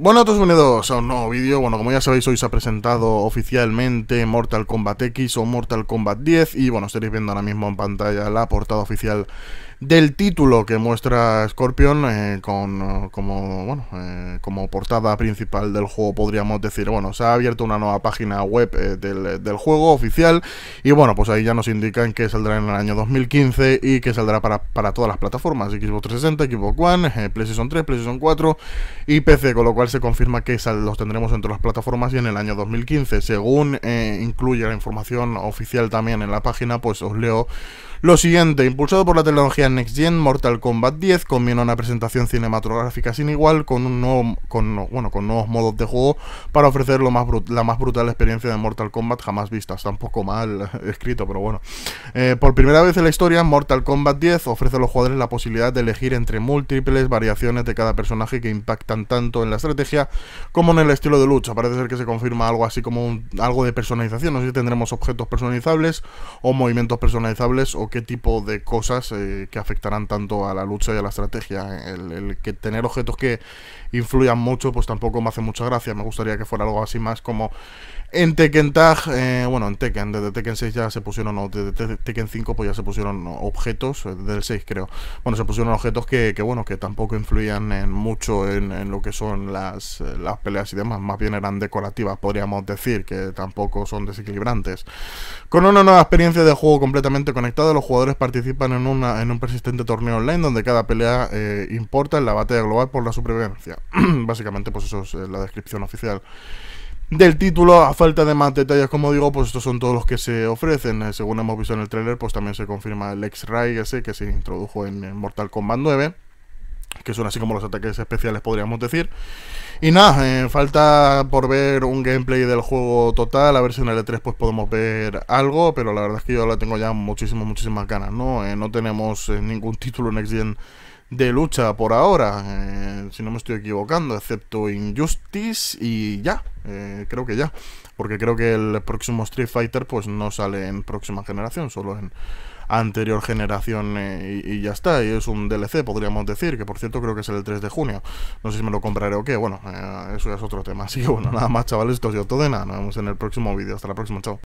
Bueno, todos bienvenidos a un nuevo vídeo. Bueno, como ya sabéis, hoy se ha presentado oficialmente Mortal Kombat X o Mortal Kombat 10 y bueno, estaréis viendo ahora mismo en pantalla la portada oficial del título que muestra Scorpion eh, con, eh, como, bueno, eh, como portada principal del juego, podríamos decir. Bueno, se ha abierto una nueva página web del, juego oficial y bueno, pues ahí ya nos indican que saldrá en el año 2015 y que saldrá para, para todas las plataformas, Xbox 360, Xbox One, PlayStation 3, PlayStation 4 y PC, con lo cual se confirma que los tendremos entre las plataformas y en el año 2015. Según incluye la información oficial también en la página, pues os leo lo siguiente, impulsado por la tecnología Next Gen, Mortal Kombat 10 combina una presentación cinematográfica sin igual con un bueno, con nuevos modos de juego para ofrecer lo más la más brutal experiencia de Mortal Kombat jamás vista. Está un poco mal escrito, pero bueno. Eh, por primera vez en la historia, Mortal Kombat 10 ofrece a los jugadores la posibilidad de elegir entre múltiples variaciones de cada personaje que impactan tanto en la estrategia como en el estilo de lucha. Parece ser que se confirma algo así como algo de personalización. No sé si tendremos objetos personalizables o movimientos personalizables o qué tipo de cosas eh, que afectarán tanto a la lucha y a la estrategia. El, el, que tener objetos que influyan mucho, pues tampoco me hace mucha gracia. Me gustaría que fuera algo así más como en Tekken Tag, eh, bueno, en Tekken, desde Tekken 6 ya se pusieron, no, desde Tekken 5 pues ya se pusieron objetos, desde el 6 creo, bueno, se pusieron objetos que, bueno, que tampoco influían en mucho en, lo que son las, eh, las, peleas y demás, más bien eran decorativas, podríamos decir, que tampoco son desequilibrantes. Con una nueva experiencia de juego completamente conectada, los jugadores participan en, en un persistente torneo online donde cada pelea eh, importa en la batalla global por la supervivencia. Básicamente, pues eso es la descripción oficial del título a falta de más detalles como digo pues estos son todos los que se ofrecen eh, según hemos visto en el trailer, pues también se confirma el X-Ray ese que se introdujo en Mortal Kombat 9 que son así como los ataques especiales podríamos decir y nada, eh, falta por ver un gameplay del juego total, a ver si en el E3 pues podemos ver algo, pero la verdad es que yo la tengo ya muchísimas, muchísimas ganas, ¿no? Eh, no tenemos ningún título Next Gen de lucha por ahora, si no me estoy equivocando, excepto Injustice y ya, eh, creo que ya, porque creo que el próximo Street Fighter pues no sale en próxima generación, solo en anterior generación eh, y, ya está, y es un DLC podríamos decir, que por cierto creo que es el 3 de junio, no sé si me lo compraré o qué, bueno, eh, eso ya es otro tema, así que bueno, nada más chavales, esto ha sido todo de nada, nos vemos en el próximo vídeo, hasta la próxima, chao.